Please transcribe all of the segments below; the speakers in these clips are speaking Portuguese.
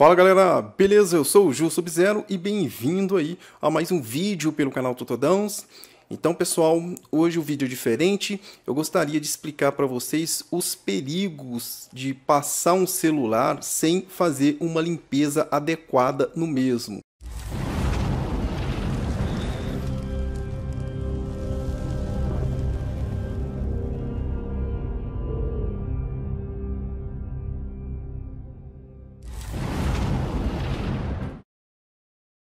Fala galera, beleza? Eu sou o Ju Sub-Zero e bem-vindo aí a mais um vídeo pelo canal TutoDons. Então pessoal, hoje o um vídeo é diferente, eu gostaria de explicar para vocês os perigos de passar um celular sem fazer uma limpeza adequada no mesmo.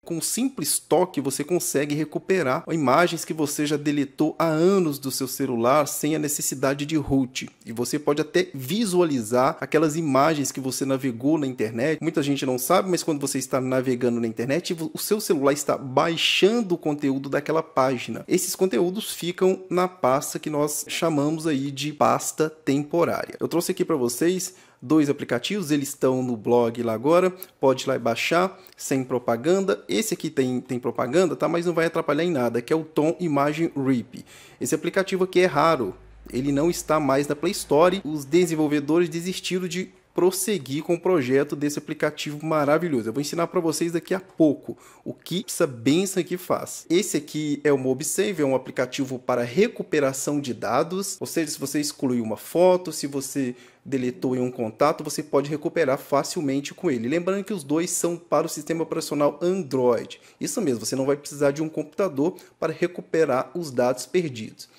Com um simples toque você consegue recuperar imagens que você já deletou há anos do seu celular sem a necessidade de root. E você pode até visualizar aquelas imagens que você navegou na internet. Muita gente não sabe, mas quando você está navegando na internet, o seu celular está baixando o conteúdo daquela página. Esses conteúdos ficam na pasta que nós chamamos aí de pasta temporária. Eu trouxe aqui para vocês dois aplicativos, eles estão no blog lá agora, pode ir lá e baixar, sem propaganda. Esse aqui tem, tem propaganda, tá? Mas não vai atrapalhar em nada, que é o Tom Imagem Rip. Esse aplicativo aqui é raro, ele não está mais na Play Store. Os desenvolvedores desistiram de prosseguir com o projeto desse aplicativo maravilhoso. Eu vou ensinar para vocês daqui a pouco o que essa benção aqui faz. Esse aqui é o MobSave, é um aplicativo para recuperação de dados, ou seja, se você exclui uma foto, se você deletou em um contato, você pode recuperar facilmente com ele. Lembrando que os dois são para o sistema operacional Android. Isso mesmo, você não vai precisar de um computador para recuperar os dados perdidos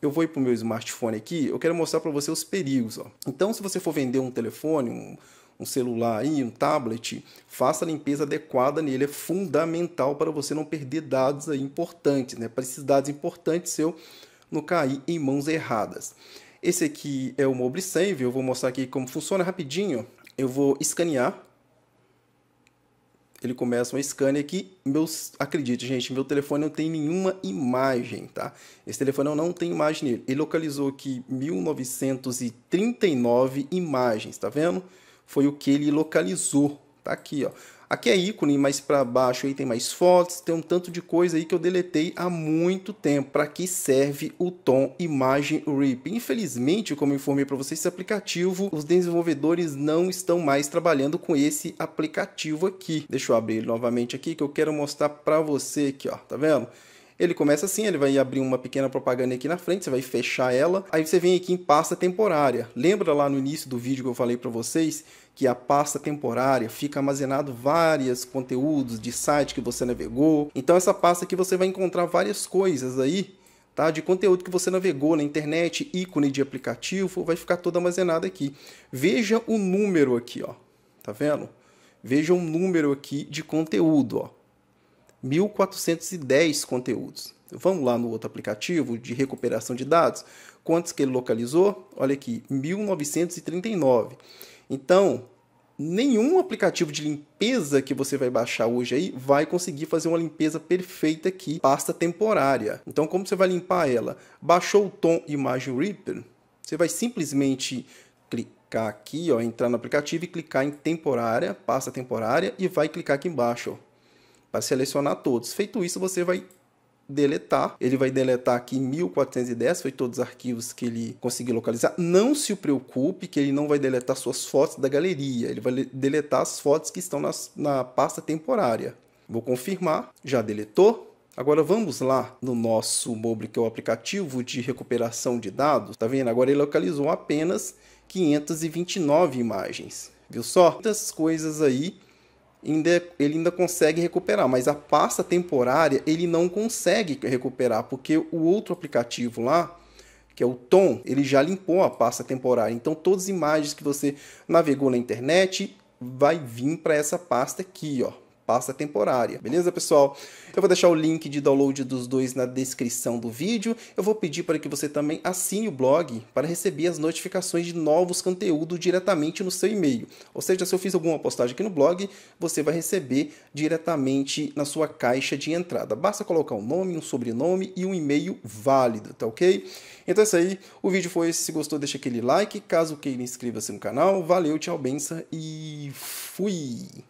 eu vou ir para o meu smartphone aqui, eu quero mostrar para você os perigos. Ó. Então, se você for vender um telefone, um, um celular aí, um tablet, faça a limpeza adequada nele. É fundamental para você não perder dados aí importantes, né? para esses dados importantes seu não cair em mãos erradas. Esse aqui é o Mobile Save, eu vou mostrar aqui como funciona rapidinho. Eu vou escanear ele começa um scan aqui. meus, acredite, gente, meu telefone não tem nenhuma imagem, tá? Esse telefone não tem imagem nele. Ele localizou aqui 1939 imagens, tá vendo? Foi o que ele localizou, tá aqui, ó. Aqui é ícone, mas para baixo aí tem mais fotos, tem um tanto de coisa aí que eu deletei há muito tempo. Para que serve o Tom Imagem RIP? Infelizmente, como eu informei para vocês, esse aplicativo, os desenvolvedores não estão mais trabalhando com esse aplicativo aqui. Deixa eu abrir ele novamente aqui que eu quero mostrar para você aqui, ó, tá vendo? Ele começa assim, ele vai abrir uma pequena propaganda aqui na frente, você vai fechar ela, aí você vem aqui em pasta temporária. Lembra lá no início do vídeo que eu falei para vocês que a pasta temporária fica armazenado vários conteúdos de site que você navegou. Então essa pasta aqui você vai encontrar várias coisas aí Tá? De conteúdo que você navegou na internet, ícone de aplicativo, vai ficar toda armazenada aqui. Veja o número aqui, ó. Tá vendo? Veja o número aqui de conteúdo, ó. 1.410 conteúdos. Vamos lá no outro aplicativo de recuperação de dados. Quantos que ele localizou? Olha aqui, 1939. Então, nenhum aplicativo de limpeza que você vai baixar hoje aí vai conseguir fazer uma limpeza perfeita aqui, pasta temporária. Então, como você vai limpar ela? Baixou o Tom Imagem Reaper? Você vai simplesmente clicar aqui, ó, entrar no aplicativo e clicar em temporária, pasta temporária e vai clicar aqui embaixo, ó para selecionar todos. Feito isso, você vai deletar. Ele vai deletar aqui 1410, foi todos os arquivos que ele conseguiu localizar. Não se preocupe que ele não vai deletar suas fotos da galeria, ele vai deletar as fotos que estão nas, na pasta temporária. Vou confirmar, já deletou. Agora vamos lá no nosso mobile, que é o aplicativo de recuperação de dados. Tá vendo? Agora ele localizou apenas 529 imagens. Viu só? Muitas coisas aí ainda, ele ainda consegue recuperar, mas a pasta temporária ele não consegue recuperar, porque o outro aplicativo lá, que é o Tom, ele já limpou a pasta temporária. Então todas as imagens que você navegou na internet vai vir para essa pasta aqui, ó pasta temporária. Beleza, pessoal? Eu vou deixar o link de download dos dois na descrição do vídeo. Eu vou pedir para que você também assine o blog para receber as notificações de novos conteúdos diretamente no seu e-mail. Ou seja, se eu fiz alguma postagem aqui no blog, você vai receber diretamente na sua caixa de entrada. Basta colocar um nome, um sobrenome e um e-mail válido, tá ok? Então é isso aí. O vídeo foi esse. Se gostou, deixa aquele like. Caso queira, inscreva-se no canal. Valeu, tchau, benção e fui!